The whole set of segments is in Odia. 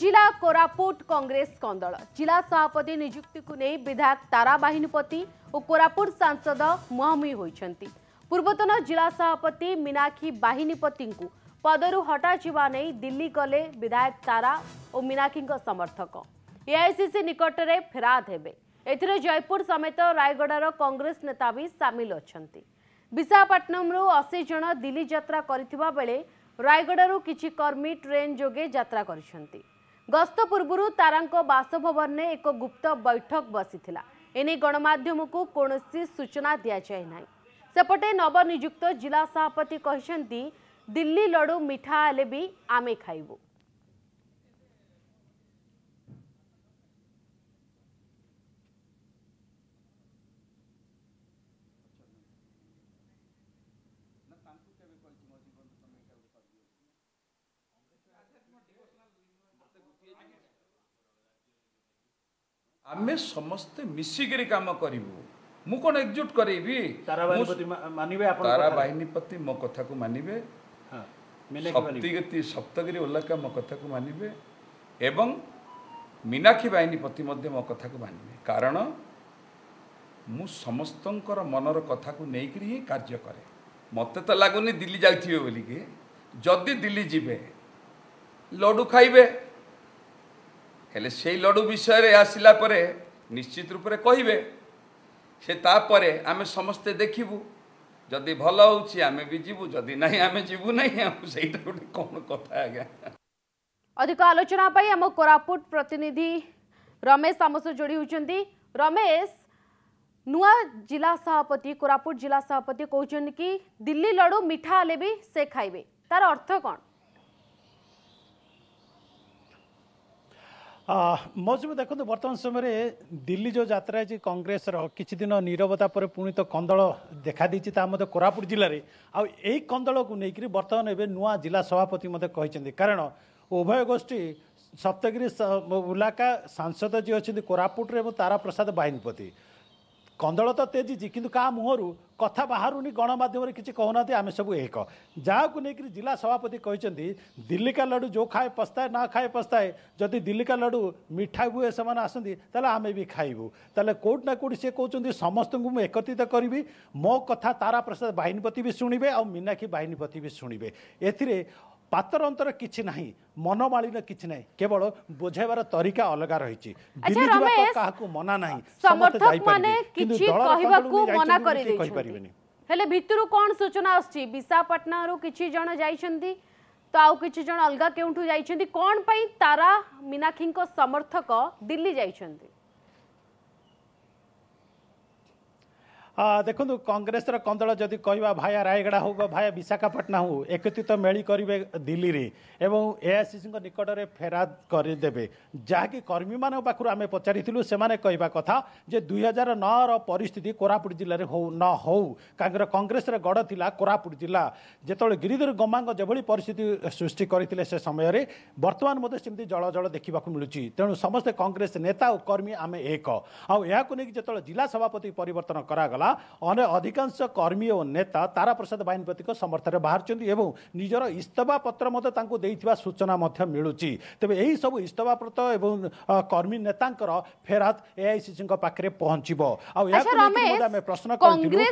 जिला कोरापुट कांग्रेस कंदल जिला सभापति निजुक्ति को नहीं विधायक तारा बाहिनीपति और कोरापुट सांसद मुहांमुही होती पूर्वतन जिला सभापति मीनाक्षी बाहिनीपति को पदरू हटा नहीं दिल्ली गले विधायक तारा और मीनाक्षी समर्थक एआईसीसी निकटने फेराद हे जयपुर समेत रायगढ़र कंग्रेस नेता भी सामिल अच्छा विशाखापाटनम अशी जन दिल्ली जत करने रायगढ़ किसी कर्मी ट्रेन जोगे जत गस्त पूर्व ताराको बासभवन एक गुप्त बैठक बसिला ए गणमा सूचना सेपटे नवनियुक्त जिल्ला सभापति दिल्ली लडु मिठाले आमे खाइबु ଆମେ ସମସ୍ତେ ମିଶିକିରି କାମ କରିବୁ ମୁଁ କ'ଣ ଏକଜୁଟ କରେଇବି ତାରା ବାହିନୀ ପ୍ରତି ମୋ କଥାକୁ ମାନିବେ ସପ୍ତଗିରି ଓଲାକା ମୋ କଥାକୁ ମାନିବେ ଏବଂ ମିନାକ୍ଷୀ ବାହିନୀ ପ୍ରତି ମଧ୍ୟ ମୋ କଥାକୁ ମାନିବେ କାରଣ ମୁଁ ସମସ୍ତଙ୍କର ମନର କଥାକୁ ନେଇକିରି ହିଁ କାର୍ଯ୍ୟ କରେ ମୋତେ ତ ଲାଗୁନି ଦିଲ୍ଲୀ ଯାଇଥିବେ ବୋଲିକି ଯଦି ଦିଲ୍ଲୀ ଯିବେ ଲଡ଼ୁ ଖାଇବେ ହେଲେ ସେଇ ଲଡ଼ୁ ବିଷୟରେ ଆସିଲା ପରେ ନିଶ୍ଚିତ ରୂପରେ କହିବେ ସେ ତାପରେ ଆମେ ସମସ୍ତେ ଦେଖିବୁ ଯଦି ଭଲ ହେଉଛି ଆମେ ବି ଯିବୁ ଯଦି ନାହିଁ ଆମେ ଯିବୁ ନାହିଁ ଆଉ ସେଇଟା ଗୋଟେ କ'ଣ କଥା ଆଜ୍ଞା ଅଧିକ ଆଲୋଚନା ପାଇଁ ଆମ କୋରାପୁଟ ପ୍ରତିନିଧି ରମେଶ ଆମ ସହ ଯୋଡ଼ି ହେଉଛନ୍ତି ରମେଶ ନୂଆ ଜିଲ୍ଲା ସଭାପତି କୋରାପୁଟ ଜିଲ୍ଲା ସଭାପତି କହୁଛନ୍ତି କି ଦିଲ୍ଲୀ ଲଡ଼ୁ ମିଠା ହେଲେ ବି ସେ ଖାଇବେ ତାର ଅର୍ଥ କ'ଣ ମଝିବୁ ଦେଖନ୍ତୁ ବର୍ତ୍ତମାନ ସମୟରେ ଦିଲ୍ଲୀ ଯେଉଁ ଯାତ୍ରା ହେଇଛି କଂଗ୍ରେସର କିଛି ଦିନ ନିରବତା ପରେ ପୁଣି ତ କନ୍ଦଳ ଦେଖାଦେଇଛି ତା ମଧ୍ୟ କୋରାପୁଟ ଜିଲ୍ଲାରେ ଆଉ ଏହି କନ୍ଦଳକୁ ନେଇକରି ବର୍ତ୍ତମାନ ଏବେ ନୂଆ ଜିଲ୍ଲା ସଭାପତି ମଧ୍ୟ କହିଛନ୍ତି କାରଣ ଉଭୟ ଗୋଷ୍ଠୀ ସପ୍ତଗିରି ଉଲାକା ସାଂସଦ ଯିଏ ଅଛନ୍ତି କୋରାପୁଟରେ ଏବଂ ତାରା ପ୍ରସାଦ ବାହିନୀପତି କନ୍ଦଳ ତ ତେଜିଛି କିନ୍ତୁ କାହା ମୁହଁରୁ କଥା ବାହାରୁନି ଗଣମାଧ୍ୟମରେ କିଛି କହୁନାହାନ୍ତି ଆମେ ସବୁ ଏକ ଯାହାକୁ ନେଇକରି ଜିଲ୍ଲା ସଭାପତି କହିଛନ୍ତି ଦିଲ୍ଲିକା ଲଡ଼ୁ ଯେଉଁ ଖାଏ ପସ୍ତାଏ ନ ଖାଏ ପସ୍ତାଏ ଯଦି ଦିଲ୍ଲିକା ଲଡ଼ୁ ମିଠା ହୁଏ ସେମାନେ ଆସନ୍ତି ତାହେଲେ ଆମେ ବି ଖାଇବୁ ତାହେଲେ କେଉଁଠି ନା କେଉଁଠି ସେ କହୁଛନ୍ତି ସମସ୍ତଙ୍କୁ ମୁଁ ଏକତ୍ରିତ କରିବି ମୋ କଥା ତାରା ପ୍ରସାଦ ବାହିନୀପତି ବି ଶୁଣିବେ ଆଉ ମୀନାକ୍ଷୀ ବାହିନୀପତି ବି ଶୁଣିବେ ଏଥିରେ ପାତର ଅନ୍ତର କିଛି ନାହିଁ ମନମାଳିନ କିଛି ନାହିଁ କେବଳ ବୁଝାଇବାର ତରିକା ଅଲଗା ରହିଛି କାହାକୁ ମନା ନାହିଁ କହିପାରିବେନି ହେଲେ ଭିତରୁ କଣ ସୂଚନା ଆସୁଛି ବିଶାଖାପାଟଣାରୁ କିଛି ଜଣ ଯାଇଛନ୍ତି ତ ଆଉ କିଛି ଜଣ ଅଲଗା କେଉଁଠୁ ଯାଇଛନ୍ତି କ'ଣ ପାଇଁ ତାରା ମିନାକ୍ଷୀଙ୍କ ସମର୍ଥକ ଦିଲ୍ଲୀ ଯାଇଛନ୍ତି ଦେଖନ୍ତୁ କଂଗ୍ରେସର କନ୍ଦଳ ଯଦି କହିବା ଭାୟା ରାୟଗଡ଼ା ହେଉ ବା ଭାୟା ବିଶାଖାପାଟଣା ହେଉ ଏକତ୍ରିତ ମେଳି କରିବେ ଦିଲ୍ଲୀରେ ଏବଂ ଏଆଇସିସିଙ୍କ ନିକଟରେ ଫେରାଦ କରିଦେବେ ଯାହାକି କର୍ମୀମାନଙ୍କ ପାଖରୁ ଆମେ ପଚାରିଥିଲୁ ସେମାନେ କହିବା କଥା ଯେ ଦୁଇ ହଜାର ନଅର ପରିସ୍ଥିତି କୋରାପୁଟ ଜିଲ୍ଲାରେ ହେଉ ନ ହେଉ କାହିଁକିନା କଂଗ୍ରେସର ଗଡ଼ ଥିଲା କୋରାପୁଟ ଜିଲ୍ଲା ଯେତେବେଳେ ଗିରିଧର ଗମାଙ୍ଗ ଯେଭଳି ପରିସ୍ଥିତି ସୃଷ୍ଟି କରିଥିଲେ ସେ ସମୟରେ ବର୍ତ୍ତମାନ ମଧ୍ୟ ସେମିତି ଜଳ ଜଳ ଦେଖିବାକୁ ମିଳୁଛି ତେଣୁ ସମସ୍ତେ କଂଗ୍ରେସ ନେତା ଓ କର୍ମୀ ଆମେ ଏକ ଆଉ ଏହାକୁ ନେଇକି ଯେତେବେଳେ ଜିଲ୍ଲା ସଭାପତି ପରିବର୍ତ୍ତନ କରାଗଲା होगा अने अधिकांश कर्मी और नेता ताराप्रसाद बाइनपति समर्थन बाहर निजर इस्तफा पत्र सूचना मिलूँ तेज यही सब इस्तफा पत्र कर्मी नेता फेरात ए आई सी सी पहुंच प्रश्न कंदल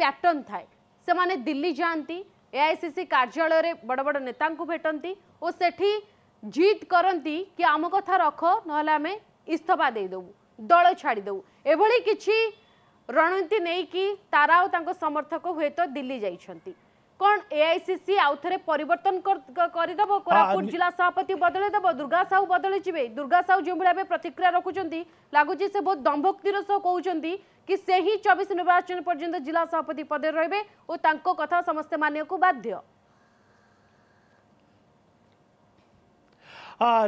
क्या कार्यालय बड़ बड़ नेता भेटती ଜିଦ୍ କରନ୍ତି କି ଆମ କଥା ରଖ ନହେଲେ ଆମେ ଇସ୍ତଫା ଦେଇଦେବୁ ଦଳ ଛାଡ଼ିଦେବୁ ଏଭଳି କିଛି ରଣନୀତି ନେଇକି ତାରା ଆଉ ତାଙ୍କ ସମର୍ଥକ ହୁଏତ ଦିଲ୍ଲୀ ଯାଇଛନ୍ତି କ'ଣ ଏଆଇସିସି ଆଉ ଥରେ ପରିବର୍ତ୍ତନ କରିଦେବ କୋରାପୁଟ ଜିଲ୍ଲା ସଭାପତି ବଦଳେଇ ଦେବ ଦୁର୍ଗା ସାହୁ ବଦଳି ଯିବେ ଦୁର୍ଗା ସାହୁ ଯେଉଁଭଳି ଭାବେ ପ୍ରତିକ୍ରିୟା ରଖୁଛନ୍ତି ଲାଗୁଛି ସେ ବହୁତ ଦମ୍ଭୋକ୍ତିର ସହ କହୁଛନ୍ତି କି ସେ ହିଁ ଚବିଶ ନିର୍ବାଚନ ପର୍ଯ୍ୟନ୍ତ ଜିଲ୍ଲା ସଭାପତି ପଦରେ ରହିବେ ଓ ତାଙ୍କ କଥା ସମସ୍ତେ ମାନିବାକୁ ବାଧ୍ୟ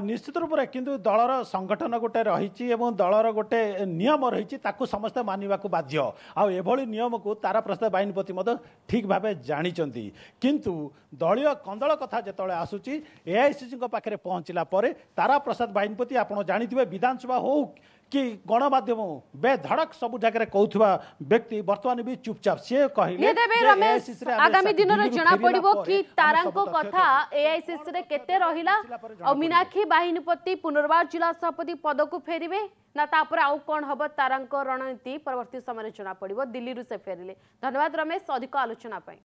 ନିଶ୍ଚିତ ରୂପରେ କିନ୍ତୁ ଦଳର ସଂଗଠନ ଗୋଟେ ରହିଛି ଏବଂ ଦଳର ଗୋଟେ ନିୟମ ରହିଛି ତାକୁ ସମସ୍ତେ ମାନିବାକୁ ବାଧ୍ୟ ଆଉ ଏଭଳି ନିୟମକୁ ତାରା ପ୍ରସାଦ ବାହିନୀପତି ମଧ୍ୟ ଠିକ୍ ଭାବେ ଜାଣିଛନ୍ତି କିନ୍ତୁ ଦଳୀୟ କନ୍ଦଳ କଥା ଯେତେବେଳେ ଆସୁଛି ଏ ଆଇ ଏଆଇସିସିଙ୍କ ପାଖରେ ପହଞ୍ଚିଲା ପରେ ତାରା ପ୍ରସାଦ ବାହିନୀପତି ଆପଣ ଜାଣିଥିବେ ବିଧାନସଭା ହେଉ कि गणमाध्यम बेधड़क सब जगह कहूवा व्यक्ति बर्तमान भी चुपचाप सी कह आगामी दिन में जना पड़ो कि तारा कथा एआईसीसी रे मीनाक्षी बाहनपति पुनर्वार जिला सभापति पद को फेरिबे ना तापर आउ कौन हम तारा रणनीति परवर्त समय जना पड़ दिल्ली से फेरिले धन्यवाद रमेश अधिक आलोचना